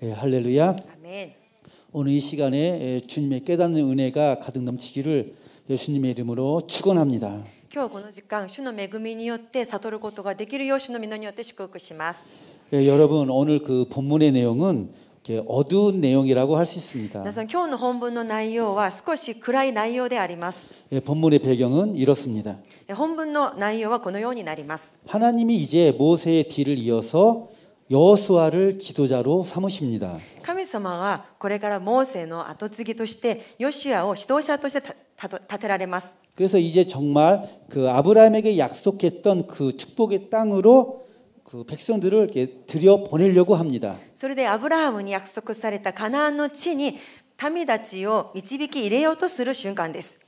예, 할렐루야. 아멘. 오늘 이 시간에 예, 주님의 깨닫는 은혜가 가득 넘치기를 예수님의 이름으로 축원합니다. 今日この時間主の恵みによって悟ることができるよう主の皆によって祝福します 예, 여러분 오늘 그 본문의 내용은 어두운 내용이라고 할 수 있습니다. 그래서 今日の本文の内容は少し暗い内容であります. 예, 본문의 배경은 이렇습니다. 本文の内容はこのようになります. 예, 하나님이 이제 모세의 뒤를 이어서 여호수아를 지도자로 삼으십니다. 神様はこれからモーセの後継ぎとしてヨシアを指導者として立られます 그래서 이제 정말 그 아브라함에게 약속했던 그 축복의 땅으로 그 백성들을 들여 보내려고 합니다. それでアブラハムに約束されたカナンの地に民たちを導き入れようとする瞬間です.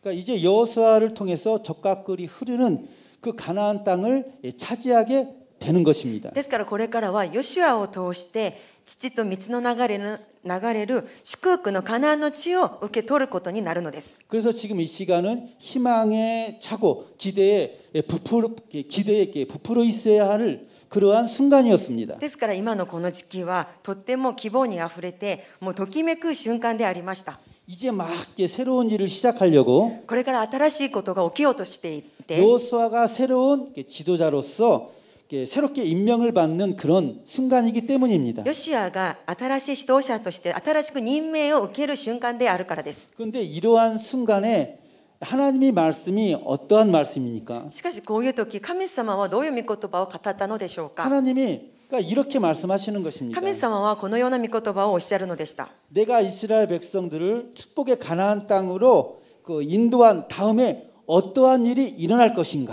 그러니까 이제 여호수아를 통해서 적과 끓이 흐르는 그 가나안 땅을 차지하게 되는 것입니다. ですからこれからはヨシュアを通して父と道の流れる流れる祝福のカナンの地を受け取ることになるのです 그래서 지금 이 시간은 희망에 차고 기대에 부풀 기대에 부풀어 있어야 할 그러한 순간이었습니다. ですから今のこの時期はとっても希望にあふれてもうときめく瞬間でありました 이제 막 새로운 일을 시작하려고 これから新しいことが起きようとしていて 요수아가 새로운 지도자로서 예, 새롭게 임명을 받는 그런 순간이기 때문입니다. 요시아가 新しい指導者として新しく任命を受けるであるからです그데 이러한 순간에 하나님의 말씀이 어떠한 말씀입니까? しかしこういう時神様はどういう御言葉を語ったのでしょうか? 하나님이 그러니까 이렇게 말씀하시는 것입니다. 하나님様はこのような御言葉をおっしゃるのでした. 내가 이스라엘 백성들을 축복의 가나안 땅으로 그 인도한 다음에 어떠한 일이 일어날 것인가?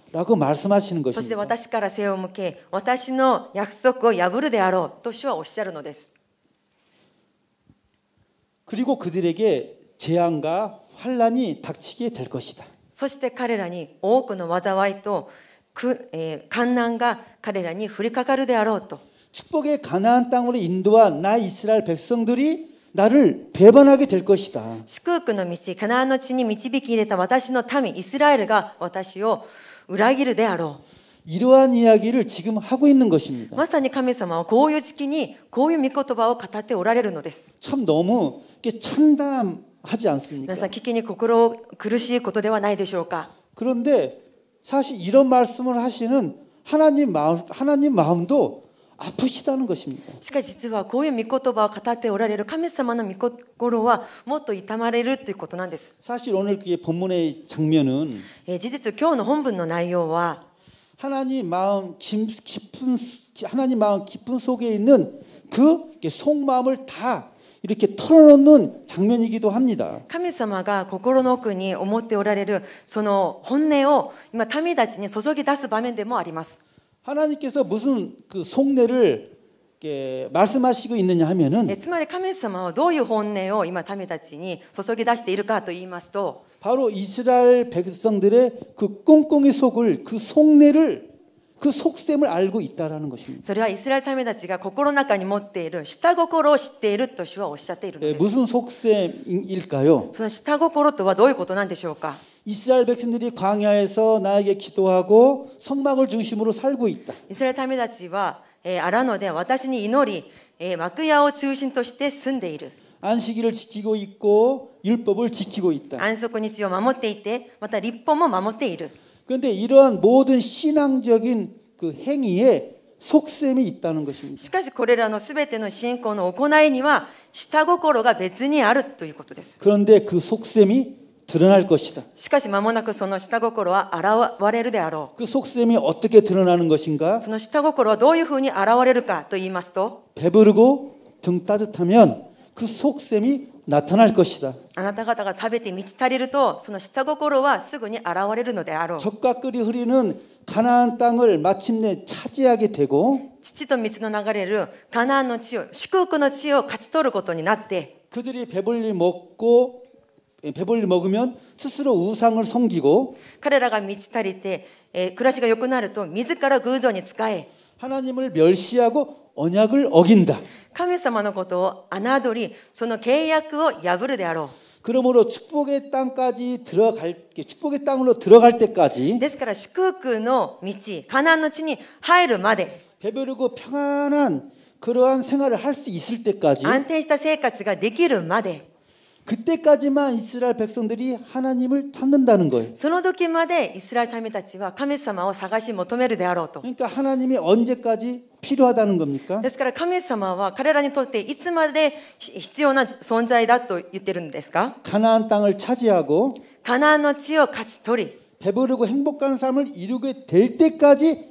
라고 말씀하시는 것입니다. そして私から背を向け、私の約束を破るであろうと主はおっしゃるのです. 그리고 그들에게 재앙과 환란이 닥치게 될 것이다. そして彼らに多くの災いと、えー、観難が彼らに降りかかるであろうと. 축복의 가나안 땅으로 인도한 나 이스라엘 백성들이 나를 배반하게 될 것이다. 축복의道、カナンの地に導き入れた私の民イスラエルが私を 裏切るであろう。 이러한 이야기를 지금 하고 있는 것입니다. まさに神様はこういう時期にこういう御言葉を語っておられるのです。참 너무 이게 참담하지 않습니까? 皆さん聞きに心苦しいことではないでしょうか? 그런데 사실 이런 말씀을 하시는 하나님 마음 하나님 마음도 아프시다는 것입니다. しかし実はこういう御言葉を語っておられる神様の御心はもっと痛まれるということなんです. 사실 오늘 그게 본문의 장면은 事実今日の本文の内容は 하나님 마음 깊은 하나님 마음 깊은 속에 있는 그 속마음을 다 이렇게 털어놓는 장면이기도 합니다. 神様が心の奥に思っておられるその本音を今民たちに注ぎ出す場面でもあります。 하나님께서 무슨 그 속내를 말씀하시고 있느냐 하면은 つまり神様はどういう本音を今民たちに注ぎ出しているかと言いますと 바로 이스라엘 백성들의 그 꽁꽁이 속을 그 속내를 그 속셈을 알고 있다라는 것입니다. それはイスラエル民たちが心の中に持っている下心を知っていると主はおっしゃっているのです。 무슨 속셈일까요? その下心とはどういうことなんでしょうか? 이스라엘 백성들이 광야에서 나에게 기도하고 성막을 중심으로 살고 있다. 이스라엘 타민たちはアラノで私に祈り幕屋を中心として住んでいる 예, 예, 안식일을 지키고 있고 율법을 지키고 있다. 안식일을守っていてまた立法も守っている. 그런데 이러한 모든 신앙적인 그 행위에 속셈이 있다는 것입니다. しかしこれらのすべての信仰の行いには下心が別にあるということです그런데그 속셈이 드러날 것이다. しかし間もなくその下心は現れるであろう.그 속셈이 어떻게 드러나는 것인가? その下心はどういうふうに現れるかと言いますと, 배부르고 등 따뜻하면 그 속셈이 나타날 것이다. あなた方が食べて満ち足りるとその下心はすぐに現れるのであろう. 적과 끓이 흐리는 가나안 땅을 마침내 차지하게 되고 父と道の流れる가나안の地を祝福の地を勝ち取ることになって 그들이 배불리 먹고 예, 배불리 먹으면 스스로 우상을 섬기고 카레라가 彼らが満ち足りて暮らしが良くなると自ら전이 쓰카에 하나님을 멸시하고 언약을 어긴다. 神様のことを侮りその契約を破るであろう 그러므로 축복의 땅까지 들어갈 축복의 땅으로 들어갈 때까지 ですから祝福の道가난の地に入るまで 배부르고 평안한 그러한 생활을 할 수 있을 때까지 안定した生活ができるまで 그때까지만 이스라엘 백성들이 하나님을 찾는다는 거예요. 그러니까 하나님이 언제까지 필요하다는 겁니까? ですから 가나안 땅을 차지하고 가나안の地を勝ち取り 배부르고 행복한 삶을 이루게 될 때까지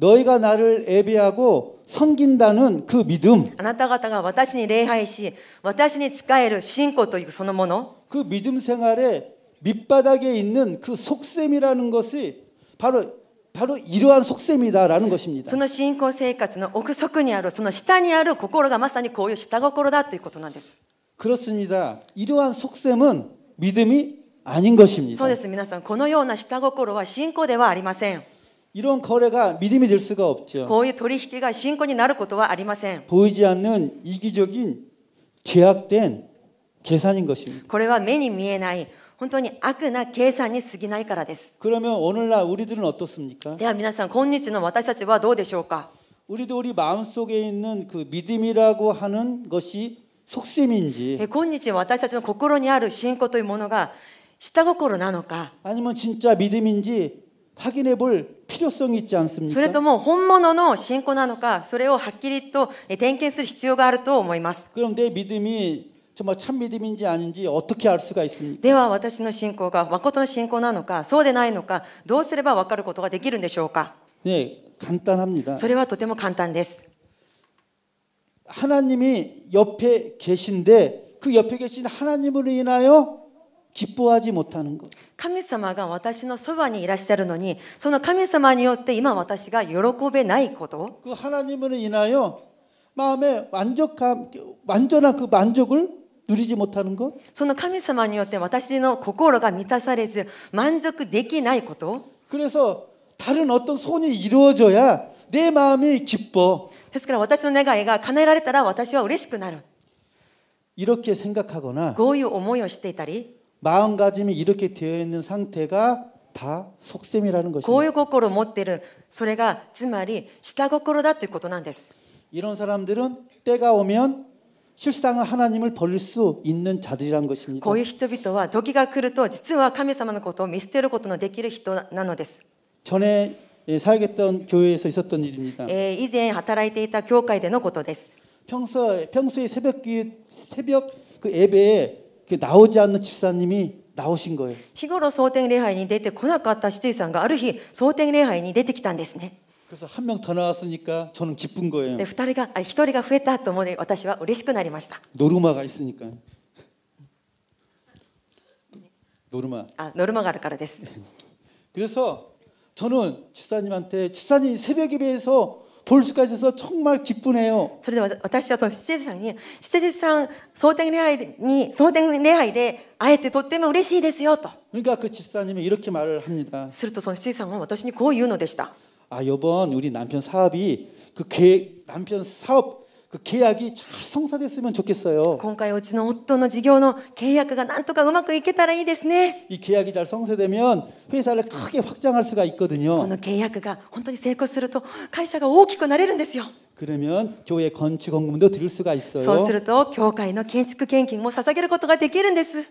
너희가 나를 예배하고 섬긴다는 그 믿음. あなた方が私に礼拝し、私に仕える信仰というそのもの。그 믿음 생활에 밑바닥에 있는 그 속셈이라는 것이 바로 바로 이러한 속셈이다라는 것입니다. その信仰生活の奥底にあるその下にある心がまさにこういう下心だということなんです. 그렇습니다. 이러한 속셈은 믿음이 아닌 것입니다. そうです皆さんこのような下心は信仰ではありません。 이런 거래가 믿음이 될 수가 없죠. こういう取引が信仰になることはありません。보이지 않는 이기적인 제약된 계산인 것입니다. これは目に見えない本当に悪な計算に過ぎないからです。 그러면 오늘날 우리들은 어떻습니까? では皆さん今日の私たちはどうでしょうか？ 우리도 우리 마음속에 있는 그 믿음이라고 하는 것이 속셈인지 今日私たちの心にある信仰というものが下心なのか 아니면 진짜 믿음인지 확인해 볼 필요성이 있지 않습니까? それとも本物の信仰なのか、それをはっきりと点検する必要があると思います。그럼내믿음이 정말 참 믿음인지 아닌지 어떻게 알 수가 있습니까? では私の信仰が誠の信仰なのか、そうでないのか、どうすればわかることができるんでしょうか? 네, 간단합니다. それはとても簡単です. 하나님이 옆에 계신데 그 옆에 계신 하나님으로 인하여 기뻐하지 못하는 것. 神様が私のそばにいらっしゃるのに、その神様によって今私が喜べないこと。그 하나님으로 인하여 마음의 만족함, 완전한 그 만족을 누리지 못하는 것. その神様によって私の心が満たされず満足できないこと。 그래서 다른 어떤 손이 이루어져야 내 마음이 기뻐. ですから私の願いが叶えられたら私は嬉しくなる。 이렇게 생각하거나 고유思いをしていたり 마음가짐이 이렇게 되어 있는 상태가 다 속셈이라는 것입니다. 이런 사람들은 때가 오면 실상은 하나님을 버릴 수 있는 자들이란 것입니다. 고유 人々は時が来ると実は神様のことを見捨てることのできる人なのです. 전에 사역했던 예, 교회에서 있었던 일입니다. 以前働いていた教会でのことです. 예, 평소 평소에 새벽 기 새벽 그 예배에 나오지 않는 집사님이 나오신 거예요. 日頃総点礼拝に出てこなかった執事さんがある日総点礼拝に出てきたんですね. 그래서 한 명 더 나왔으니까 저는 기쁜 거예요. 네, 2人が 아니, 1人が 増えたと思い私は嬉しくなりました. 노르마가 있으니까. 노르마. 아, 노르마가 あるからです. 그래서 저는 집사님한테 집사님 새벽 예배에서 볼 수가 있어서 정말 기쁘네요. それで私はその七世さんに七世さん総典礼拝に総典礼拝で会えてとっても嬉しいですよと 그러니까 그 집사님이 이렇게 말을 합니다. するとその七世さんは私にこう言うのでした. 아, 요번 우리 남편 사업이 그 계, 남편 사업 그 계약이 잘 성사됐으면 좋겠어요. 今回うちの夫の事業の契約がなんとかうまくいけたらいいですね.이 계약이 잘 성사되면 회사를 크게 확장할 수가 있거든요. この契約が本当に成功すると会社が大きくなれるんですよ. 그러면 교회 건축 헌금도 드릴 수가 있어요. そうすると教会の建築献金も捧げることができるんです.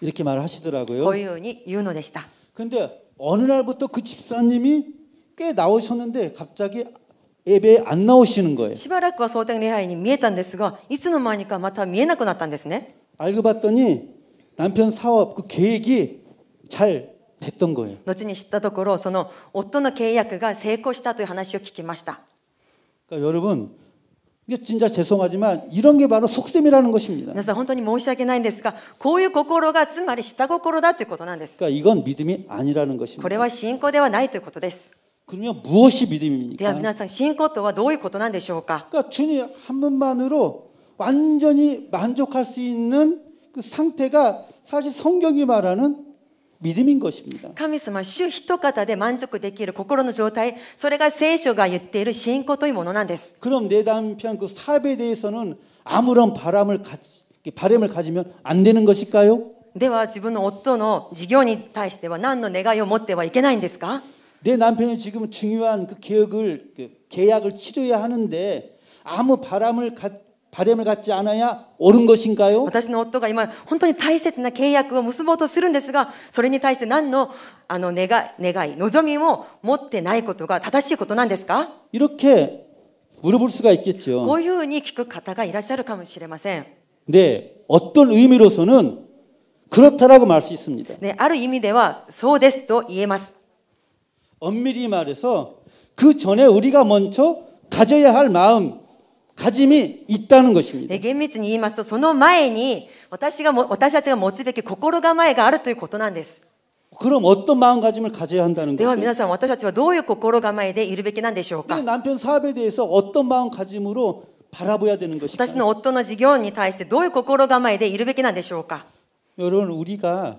이렇게 말하시더라고요. こういうふうに言うのでした. 근데 어느 날부터 그 집사님이 꽤 나오셨는데 갑자기 예배에 안 나오시는 거예요. しばらくは蒼天礼拝に見えたんですが、いつの間にかまた見えなくなったんですね. 알고 봤더니 남편 사업 그 계획이 잘 됐던 거예요. 後に知ったところ、その夫の契約が成功したという話を聞きました. 그러니까 여러분, 이게 진짜 죄송하지만 이런 게 바로 속셈이라는 것입니다. 그래서 本当に申し訳ないんですが、こういう心がつまり下心だということなんです. 그러니까 이건 믿음이 아니라는 것입니다. これは信仰ではないということです. 그러면 무엇이 믿음입니까? では皆さん信仰とはどういうことなんでしょうか 그러니까 주님 한 분만으로 완전히 만족할 수 있는 그 상태가 사실 성경이 말하는 믿음인 것입니다. 神様主一方で満足できる心の状態それが聖書が言っている信仰というものなんです 그럼 내 남편 그 사업에 대해서는 아무런 바람을 가지, 바람을 가지면 안 되는 것일까요? では自分の夫の事業に対しては何の願いを持ってはいけないんですか내 남편이 지금 중요한 그 계약을 그 계약을 치료해야 하는데 아무 바람을 갖 바람을 갖지 않아야 옳은 것인가요? 私の夫が今本当に大切な契約を結ぼうとするんですがそれに対して何のあの願い望みを持ってないことが正しいことなんですか 이렇게 물어볼 수가 있겠죠. こういうふうに聞く方がいらっしゃるかもしれません. 네, 어떤 의미로서는 그렇다라고 말할 수 있습니다. 네, ある意味ではそうですと言えます. 엄밀히 말해서 그 전에 우리가 먼저 가져야 할 마음, 가짐이 있다는 것입니다. 厳密に言いますと、その前に私が私たちが持つべき心構えがあるということなんです。 그럼 어떤 마음가짐을 가져야 한다는 거죠? では皆さん私たちはどういう心構えでいるべきなんでしょうか? 남편 사업에 대해서 어떤 마음가짐으로 바라봐야 되는 것일까요? 私の夫の事業に対してどういう心構えでいるべきなんでしょうか? 여러분 우리가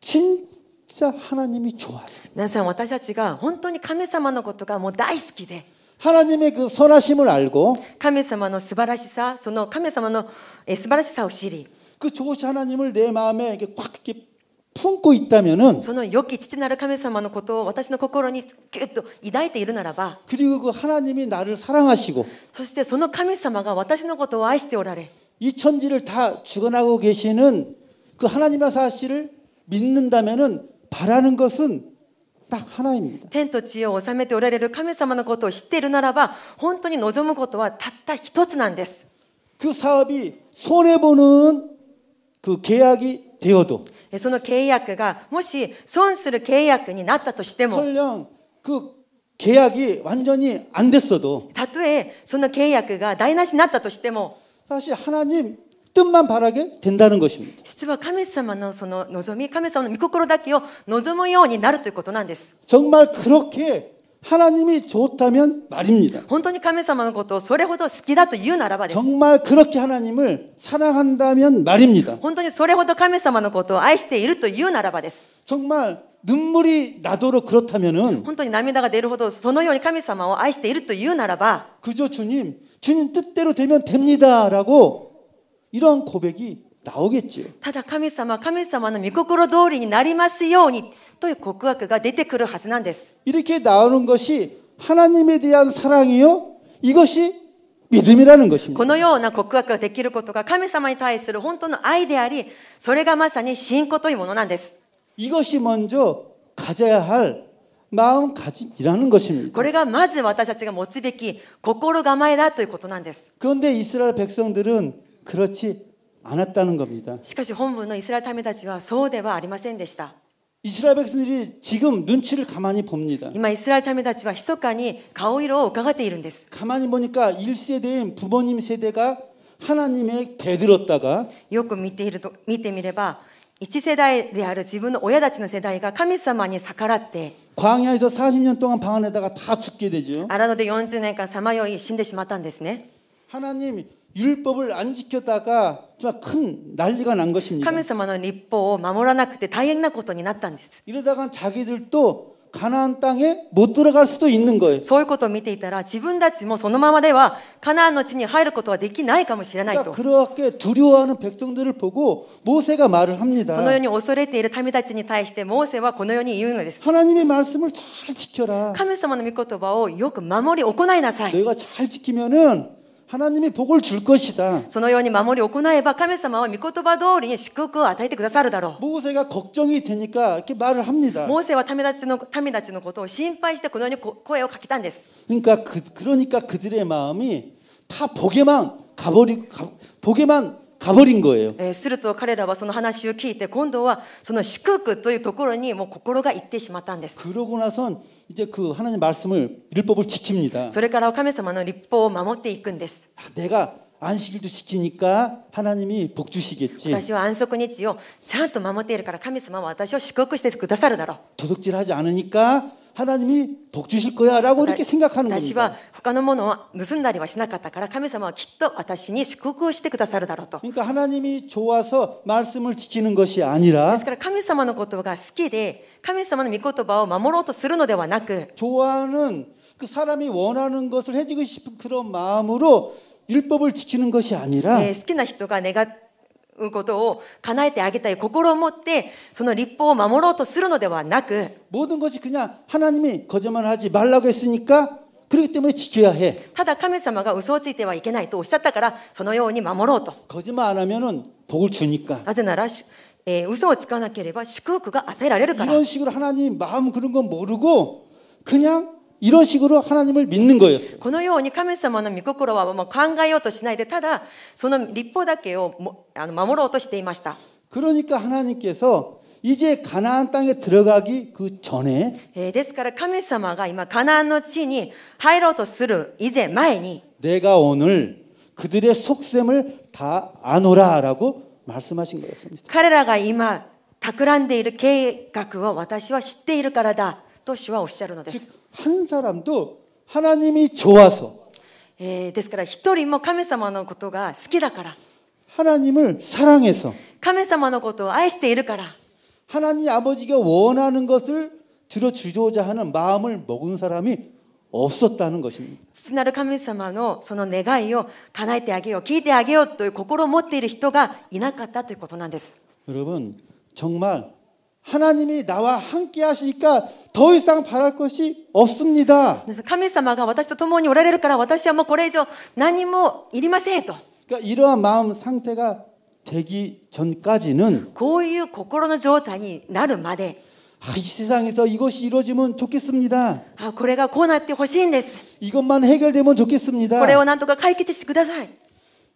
진 진짜 하나님이 좋아서. 皆さん私たちが本当に神様のことがもう大好きで 하나님의 그 선하심을 알고 神様の素晴らしさその神様の素晴らしさを知り그 좋으신 하나님을 내 마음에 이렇게 꽉 이렇게 품고 있다면은 その良き父なる神様のことを私の心にぎゅっと抱いているならば 그리고 그 하나님이 나를 사랑하시고 そしてその神様が私のことを愛しておられ이 천지를 다 주관하고 계시는 그 하나님의 사실을 믿는다면은 바라는것은딱하나입니다天と地を治めておられる神様のことを知っているならば、本当に望むことはたった一つなんです。그사업이손해보는그계약이되어도その契約がもし損する契約になったとしても설령그계약이완전히안됐어도たとえその契約が台無しになったとしても사실하나님 뜻만 바라게 된다는 것입니다. 実は神様のその望み、神様の御心だけを望むようになるということなんです. 정말 그렇게 하나님이 좋다면 말입니다. 本当に神様のことをそれほど好きだというならばです. 정말 그렇게 하나님을 사랑한다면 말입니다. 本当にそれほど神様のことを愛しているというならばです. 정말 눈물이 나도록 그렇다면은 本当に涙が出るほどそのように神様を愛しているというならば 그저 주님 주님 뜻대로 되면 됩니다라고 이런 고백이 나오겠지요. ただ神様神様の御心通りになりますようにという告白が出てくるはずなんです 이렇게 나오는 것이 하나님에 대한 사랑이요. 이것이 믿음이라는 것입니다. このような告白ができることが神様に対する本当の愛であり、それがまさに信仰というものなんです。 이것이 먼저 가져야 할 마음가짐이라는 것입니다. これがまず私たちが持つべき心構えだということなんです。 그런데 이스라엘 백성들은 그렇지 않았다는 겁니다. しかし本文の 이스라엘 民たちはそうではありませんでした. 이스라엘 백성들이 지금 눈치를 가만히 봅니다. 이마 이스라엘 民たちは密かに顔色を伺っているんです. 가만히 보니까 1세대인 부모님 세대가 하나님에 대들었다가 よく見ていると見てみれば一世代である自分の親たちの世代が神様に逆らって 광야에서 40년 동안 방 안에다가 다 죽게 되죠. 아라노데 40年間さまよい死んでしまったんですね. 하나님 율법을 안 지켰다가 큰 난리가 난 것입니다. 하나님의律法を守らなくて大変なことになったんです. 이러다간 자기들도 가나안 땅에 못 들어갈 수도 있는 거예요. そういうことを見ていたら自分たちもそのままではカナンの地に入ることはできないかもしれないと. 그러니까 그렇게 두려워하는 백성들을 보고 모세가 말을 합니다. そのように恐れている民たちに対してモーセはこのように言うのです. 하나님의 말씀을 잘 지켜라. 神様の御言葉をよく守り行いなさい. 너희가 잘 지키면은 하나님이 복을 줄 것이다. そのように守り行えば神様は御言葉通りに祝福を与えてくださるだろう. 모세가 걱정이 되니까 이렇게 말을 합니다. 모세は民たちの民たちのことを心配してこのように声をかけたんです. 그러니까 그 그러니까 그들의 마음이 다 복에만 가버리 가, 복에만 가버린 거예요. すると彼らはその話を聞いて今度はその四国というところにもう心が行ってしまったんです 그러고 나선 이제 그 하나님 말씀을 율법을 지킵니다. それから神様の立法を守っていくんです 아, 내가 안식일도 지키니까 하나님이 복 주시겠지. 私は安息日をちゃんと守っているから神様は私を祝福してくださるだろう 도둑질하지 않으니까 하나님이 복 주실 거야라고 이렇게 생각하는 겁니다. 私は他のものを盗んだりはしなかったから神様はきっと私に祝福をしてくださるだろうと. 그러니까 하나님이 좋아서 말씀을 지키는 것이 아니라 ですから神様の言葉が好きで神様の御言葉を守ろうとするのではなく 좋아하는 그 사람이 원하는 것을 해주고 싶은 그런 마음으로 율법을 지키는 것이 아니라 好きな人が願って ことを叶えてあげたい心を持ってその立法を守ろうとするのではなく모든것이그냥하나님이거짓말하지말라고했으니까그렇기때문에지켜야해ただ神様が嘘をついてはいけないとおっしゃったからそのように守ろうと거짓말안하면은복을주니까なぜならえ嘘をつかなければ祝福が与えられるから이런식으로하나님마음그런건모르고그냥 이런 식으로 하나님을 믿는 거였어요. このように神様の御心はもう考えようとしないでただその立法だけをあの守ろうとしていました 그러니까 하나님께서 이제 가나안 땅에 들어가기 그 전에 ですから神様が今カナンの地に入ろうとする以前前に 내가 오늘 그들의 속셈을 다 아노라라고 말씀하신 거였습니다. 彼らが今企んでいる計画を私は知っているからだ。 私はおっしゃるのです。한사람도하나님이좋아 서、 えー、ですから一人も神様のことが好きだから。하나님을사랑해서神様のことを愛しているから。하나님아버지가원하는것을 들어주고자 하는 마음을 먹은 사람이 없었다는 것입니다. 스나르 카미사마의 その願いを叶えてあげよう、聞いてあげようという心を持っている人がいなかったということなんです. 여러분 정말 하나님이 나와 함께 하시니까 더 이상 바랄 것이 없습니다. 그래서 하나님께서 뭐 와타와동시오시와뭐これ以上何もいりません 그러니까 이러한 마음 상태가 되기 전까지는 고유 心의 状態になるまで 아, 이 세상에서 이것이 이루어지면 좋겠습니다. 아, これがこうってほしいんです 이것만 해결되면 좋겠습니다. これをなとか解決してください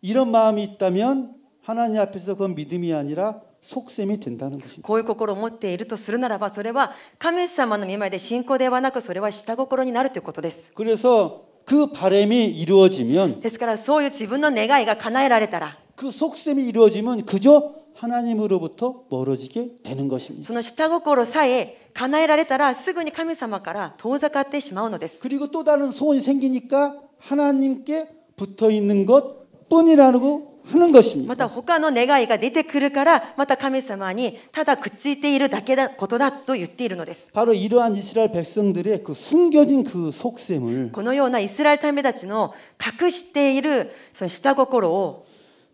이런 마음이 있다면 하나님 앞에서 그건 믿음이 아니라 속셈이 된다는 것입니다. こういう心を持っているとするならば、それは神様の御前で信仰ではなく、それは下心になるということです。 그래서 그 바램이 이루어지면 ですからそういう自分の願いが叶えられたら그 속셈이 이루어지면 그저 하나님으로부터 멀어지게 되는 것입니다. その下心さえ叶えられたらすぐに神様から遠ざかってしまうのです. 그리고 또 다른 소원이 생기니까 하나님께 붙어 있는 것 뿐이라고 하는 것입니다. また他の願いが出てくるからまた神様にただくっついているだけだことだと言っているのです 바로 이러한 이스라엘 백성들의 그 숨겨진 그 속셈을 このようなイスラエル民たちの隠しているその下心を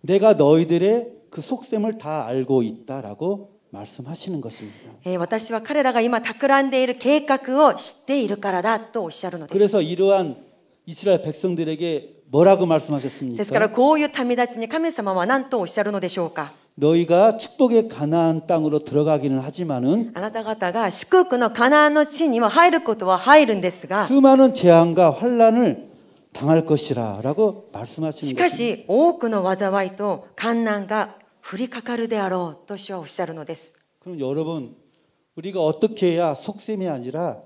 내가 너희들의 그 속셈을 다 알고 있다라고 말씀하시는 것입니다. 私は彼らが今企んでいる計画を知っているからだとおっしゃるのです。 그래서 이러한 이스라엘 백성들에게 뭐라고 말씀하셨습니까? ですからこういう民たちに神様は何とおっしゃるのでしょうか 너희가 축복의 가나안 땅으로 들어가기는 하지만은 あなた方が祝福の가나안の地には入ることは入るんですが 수많은 재앙과 환란을 당할 것이라라고 말씀하시는 것입니다. しかし多くの災いと患難が降りかかるであろうと主はおっしゃるのです. 그럼 여러분 우리가 어떻게 해야 속셈이 아니라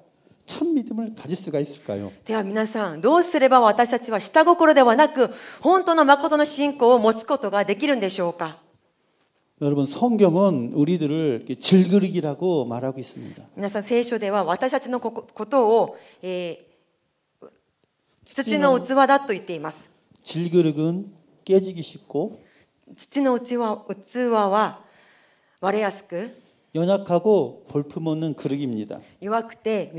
참믿음을가では皆さんどうすれば私たちは下心ではなく本当の誠の信仰を持つことができるんでしょうか여러분성경은우리들을질그르기라고말하고있습니다皆さん聖書では私たちのことを土の器だと言っています질그르는깨지기쉽고土の器は割れやすく 연약하고 볼품없는 그릇입니다. 弱く데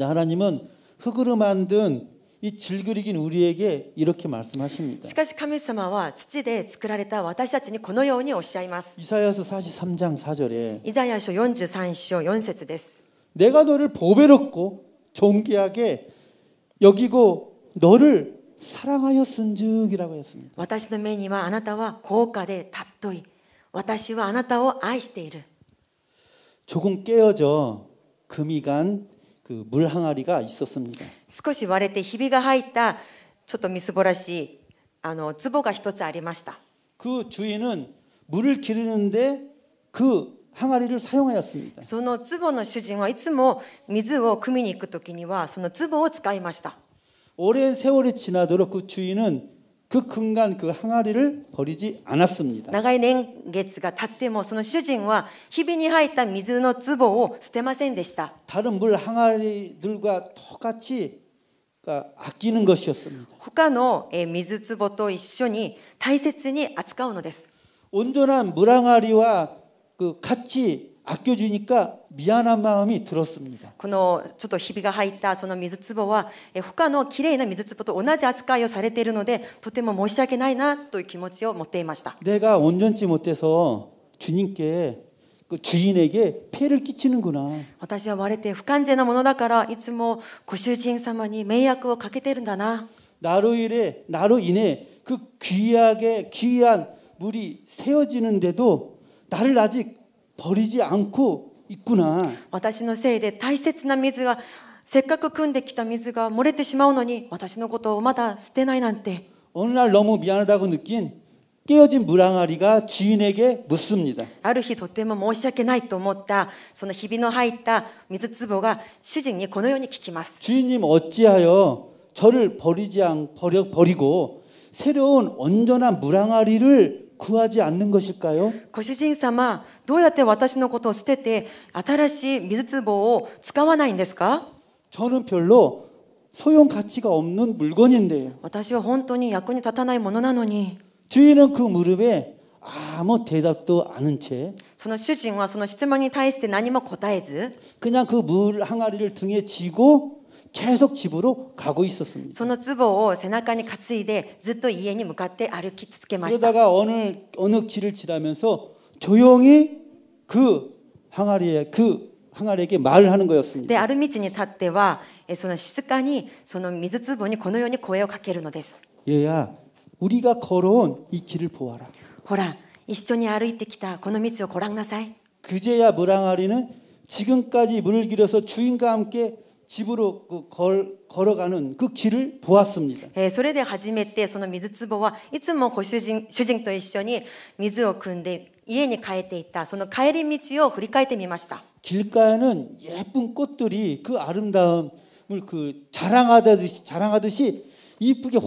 하나님은 흙으로 만든 이 질그릇인 우리에게 이렇게 말씀하십니다. 이사야서 43장 4절에 내가 너를 보배롭고 존귀하게 여기고 너를 사랑하였은즉이라고 했습니다. 私の目にはあなたは高価で尊い私はあなたを愛している。조금깨어져금이간그물항아리가있었습니다少し割れてひびが入ったちょっとみすぼらしいあの壺が一つありました。その壺の主人はいつも水を汲みに行くときにはその壺を使いました。오랜세월이지나도록그주인은그 근간 그 항아리를 버리지 않았습니다. 長い年月が経ってもその主人はひびに入った水の壺を捨てませんでした. 다른 물 항아리들과 똑같이 아끼는 것이었습니다. 他の水壺と一緒に大切に扱うのです. 온전한 물 항아리와 그 같이 このちょっとひびが入ったその水壺は他の綺麗な水壺と同じ扱いをされているのでとても申し訳ないなという気持ちを持っていました내가온전치못해서주님께그주인에게폐를끼치는구나私は割れて不完全なものだからいつもご主人様に迷惑をかけてるんだな나로인해나로인해그귀하게귀한물이새어지는데도나를아직 버리지 않고 있구나. 私のせいで大切な水がせっかく汲んできた水が漏れてしまうのに私のことをまだ捨てないなんて 어느 날 너무 미안하다고 느낀 깨어진 물항아리가 지인에게 묻습니다. ある日とても申し訳ないと思ったその日々の入った水壺が主人にこのように聞きます 주인님 어찌하여 저를 버리지 않 버려 버리고 새로운 온전한 물항아리를 구하지 않는 것일까요? ご主人様、どうやって私のことを捨てて新しい水壺を使わないんですか? 저는 별로 소용 가치가 없는 물건인데요. 私は本当に役に立たないものなのに. 주인은 그 무릎에 아무 대답도 않은 채. その主人はその質問に対して何も答えず. 그냥 그물 항아리를 등에 지고 계속 집으로 가고 있었습니다. その壺を背中に担いでずっと家に向かって歩き続けました. 그러다가 어느 어느 길을 지나면서 조용히 그 항아리에 그 항아리에게 말을 하는 거였습니다. 네, 아르미치に立ってはその静かにその水壺にこのように声をかけるのです. 얘야, 우리가 걸어온 이 길을 보아라. ほら、一緒に歩いてきたこの道をご覧なさい. 그제야 물항아리는 지금까지 물을 길어서 주인과 함께 집으로 그 걸, 걸어가는 그 길을 보았습니다. 예, それで始めてその水壺はいつもご主人主人と一緒に水を汲んで家に帰っていったその帰り道を振り返ってみました 길가에는 예쁜 꽃들이 그 아름다움을 그 자랑하듯이 자랑하듯이 이쁘게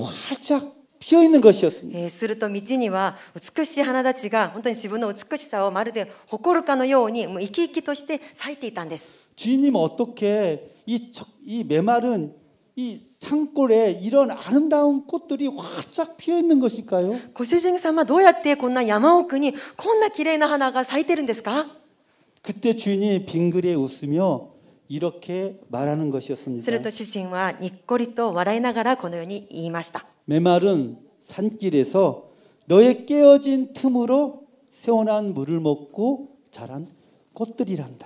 활짝 ピョイの것이었습니 다。すると道には美しい花たちが本当に自分の美しさをまるで誇るかのようにもう生き生きとして咲いていたんです。 주인님 어떻게 이, 이메말은이 산골에 이런 아름다운 꽃들이 활짝 피어 있는 것일까요? 고주생様どうやってこんな山奥にこんな綺麗な花が咲いてるんですか? 그때 주인이 빙그레 웃으며 이렇게 말하는 것이었습니다. すると主人はにっこりと笑いなこのように言いました 메마른 산길에서 너의 깨어진 틈으로 세워난 물을 먹고 자란 꽃들이란다.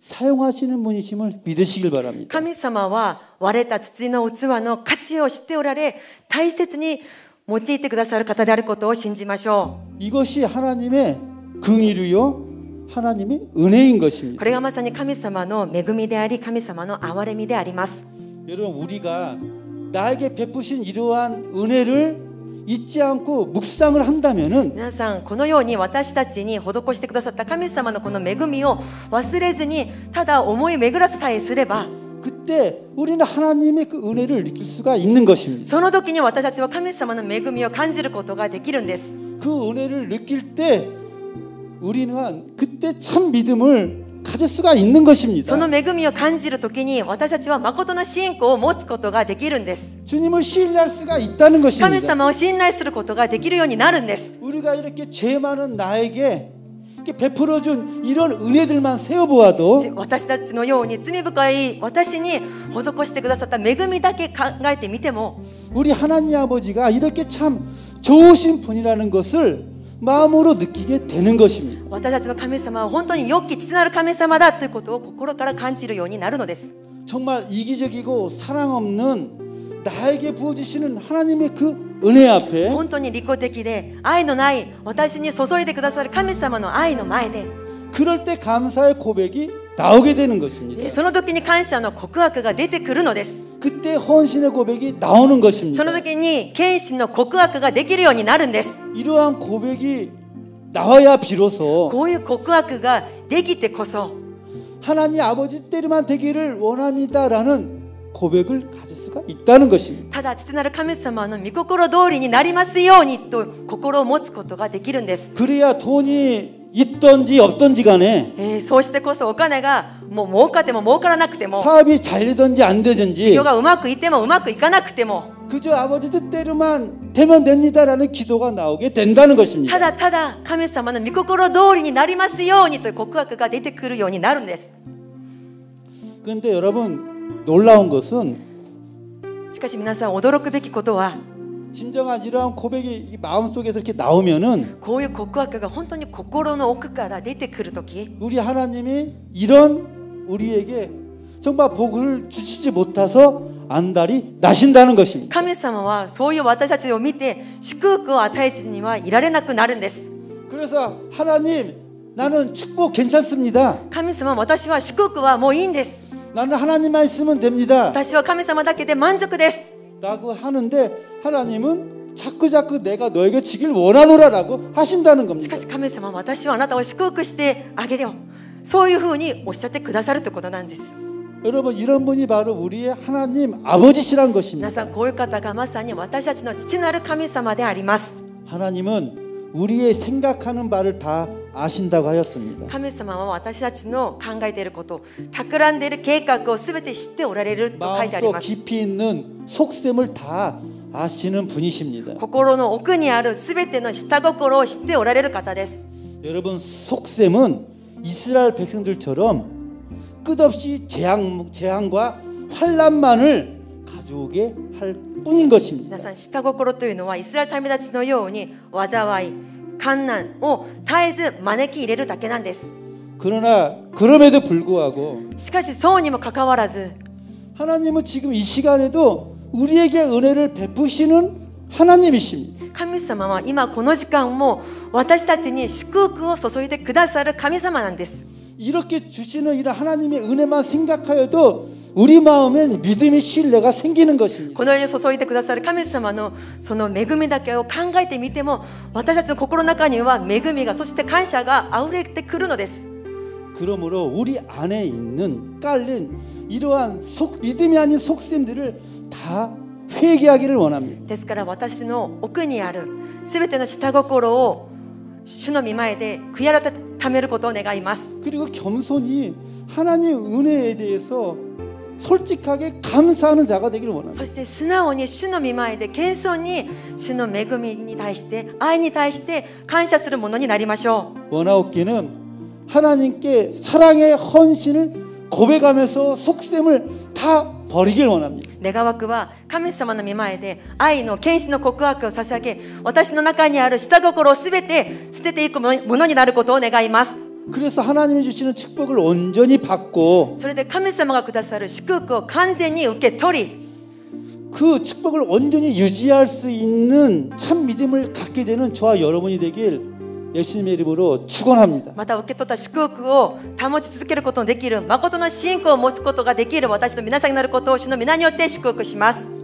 사용하시는 분이심을 믿으시길 바랍니다. 神様は割れた土の器の価値を知っておられ大切に用いてくださる方であることを信じましょう 이것이 하나님의 긍휼이요 하나님의 은혜인 것입니다. これがまさに神様の恵みであり神様の憐れみであります 여러분 우리가 나에게 베푸신 이러한 은혜를 잊지 않고 묵상을 한다면은 皆さんこのように私たちに施してくださった神様ののこ恵みを忘れずにただ思い巡らせさえすれば 그때 우리는 하나님의 그 은혜를 느낄 수가 있는 것입니다. その時に私たちは神様の恵みを感じることができるんです.그 은혜를 느낄 때 우리는 그때 참 믿음을 가질 수가 있는 것입니다. その恵みを感じる時に私たちは誠の信仰を持つことができるんです. 주님을 신뢰할 수가 있다는 것입니다. 神様を信頼することができるようになるんです. 우리가 이렇게 죄 많은 나에게 베풀어 준 이런 은혜들만 세어 보아도 私たちのように罪深い私に施してくださった恵みだけ考えてみても 우리 하나님 아버지가 이렇게 참 좋으신 분이라는 것을 마음으로 느끼게 되는 것입니다. 私たちの神様は本当に良き父なる神様だということを心から感じるようになるのです. 정말 이기적이고 사랑 없는 나에게 부어주시는 하나님의 그 은혜 앞에 本当に利己的で愛のない私に注いでくださる神様の愛の前で 그럴 때 감사의 고백이 나오게 되는 것입니다. その時に感謝の告白が出てくるのです. 그때 헌신의 고백이 나오는 것입니다. その時に献身の告白ができるようになるんです. 이러한 고백이 나와야 비로소 こういう告白ができてこそ 하나님 아버지 때리만 되기를 원합니다라는 고백을 가질 수가 있다는 것입니다. ただ父なる神様の御心通りになりますようにと心を持つことができるんです. 그래야 돈이 있던지 없던지 간에 えーそうしてこそお金がもう儲かっても儲からなくても 사업이 잘 되든지 안事 되든지 業がうまくいってもうまくいかなくても 그저 아버지 뜻대로만 되면 됩니다라는 기도가 나오게 된다는 た 것입니다. だただ神様の御心通りになりますようにという告白が出てくるようになるんです。 그런데 여러분 놀라운 것은 しかし皆さん驚くべきことは 진정한 이러한 고백이 마음 속에서 이렇게 나오면은 고유 고백가 혼돈이 고코로의 옥から 出てくる時 우리 하나님이 이런 우리에게 정말 복을 주시지 못해서 안달이 나신다는 것입니다. 하나님은 소위 私たちを見て祝福を与えずにはいられなくなるんです. 그래서 하나님 나는 축복 괜찮습니다. 하나님은 私は祝福はもういいんです. 나는 하나님만 있으면 됩니다. 私は神様だけで満足です. 라고 하는데 하나님은 자꾸자꾸 내가 너에게 지길 원하노라 라고 하신다는 겁니다. しかし神様私はあなたを祝福してあげるよそういうふうにおっしゃってくださるということなんです 여러분 이런 분이 바로 우리의 하나님 아버지시란 것입니다. 하나님은 우리의 생각하는 바를 다 아신다고 하였습니다. 하나님은 우리たくらんでいる計画を全て知っておられると 마음속 깊이 있는 속셈을 다 아시는 분이십니다. 心の奥にある全ての下心を知っておられる方です. 여러분 속셈은 이스라엘 백성들처럼 끝없이 재앙 재앙과 환란만을 가져오게 할 뿐인 것입니다. 皆さん下心というのはイスラエル民たちのように災い、患難を絶えず招き入れるだけなんです. 그러나 그럼에도 불구하고 しかしそうにもかかわらず 하나님은 지금 이 시간에도 우리에게 은혜를 베푸시는 하나님이십니다. 神様は今この時間も私たちに祝福を注いでくださる神様なんです。 이렇게 주시는 이런 하나님의 은혜만 생각하여도 우리 마음에 믿음의 신뢰가 생기는 것입니다. この世に注いでくださる神様のその恵みだけを考えてみても私たちの心の中には恵みがそして感謝があふれてくるのです 그러므로 우리 안에 있는 깔린 이러한 속 믿음이 아닌 속셈들을 다 회개하기를 원합니다. ですから私の奥にある全ての下心を主の御前で悔い改めることを願います。 그리고 겸손히 하나님 은혜에 대해서 そして素直に主の見舞いで謙遜に主の恵みに対して愛に対して感謝するものになりましょう願わくは神様の見舞いで愛の謙信の告白を捧げ私の中にある下心を全て捨てていくものになることを願います。 그래서 하나님이 주시는 축복을 온전히 받고 それで神様がくださる祝福を完全に受け取り그 축복을 온전히 유지할 수 있는 참 믿음을 갖게 되는 저와 여러분이 되길 예수님의 이름으로 축원합니다. また受け取った祝福を保ち続けることのできる誠の信仰を持つことができる私と皆さんになることを主の皆によって祝福します。